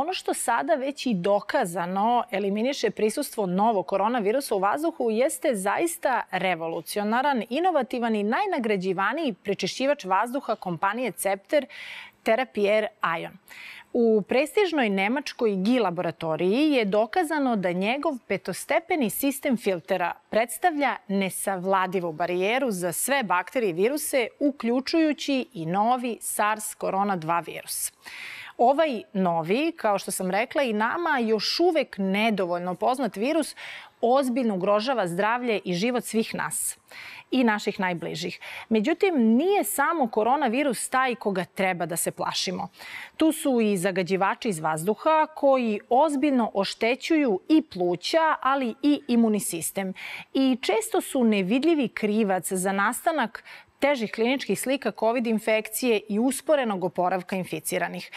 ono što sada već i dokazano eliminiše prisustvo novog koronavirusa u vazduhu jeste zaista revolucionaran, inovativan i najnagrađivaniji prečišćivač vazduha kompanije Cepter Terapier Ion. U prestižnoj nemačkoj GI laboratoriji je dokazano da njegov petostepeni sistem filtera predstavlja nesavladivu barijeru za sve bakterije i viruse, uključujući i novi SARS-CoV-2 virus. Ovaj novi, kao što sam rekla, i nama još uvek nedovoljno poznat virus ozbiljno ugrožava zdravlje i život svih nas i naših najbližih. Međutim, nije samo koronavirus taj koga treba da se plašimo. Tu su i zagađivači iz vazduha koji ozbiljno oštećuju i pluća, ali i imunisistem. i često su nevidljivi krivac za nastanak težih kliničkih slika COVID infekcije i usporenog oporavka inficiranih.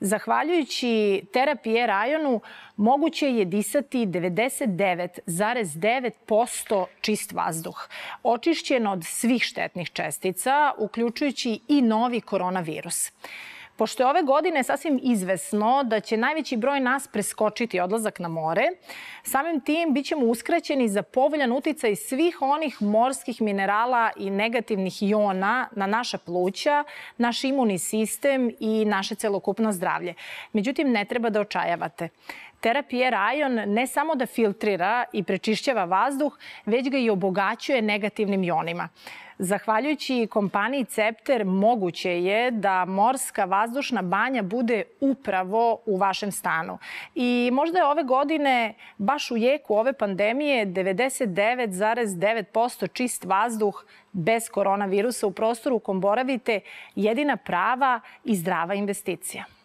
Zahvaljujući terapije rajonu, moguće je disati 99,9% čist vazduh, očišćen od svih štetnih čestica, uključujući i novi koronavirus. Pošto je ove godine sasvim izvesno da će najveći broj nas preskočiti odlazak na more, samim tim bit ćemo uskraćeni za povoljan uticaj svih onih morskih minerala i negativnih iona na naša pluća, naš imunni sistem i naše celokupno zdravlje. Međutim, ne treba da očajavate. Terapija rajon ne samo da filtrira i prečišćava vazduh, već ga i obogaćuje negativnim jonima. Zahvaljujući kompaniji Cepter moguće je da morska vazdušna banja bude upravo u vašem stanu. I možda je ove godine, baš u jeku ove pandemije, 99,9% čist vazduh bez koronavirusa u prostoru u kom boravite jedina prava i zdrava investicija.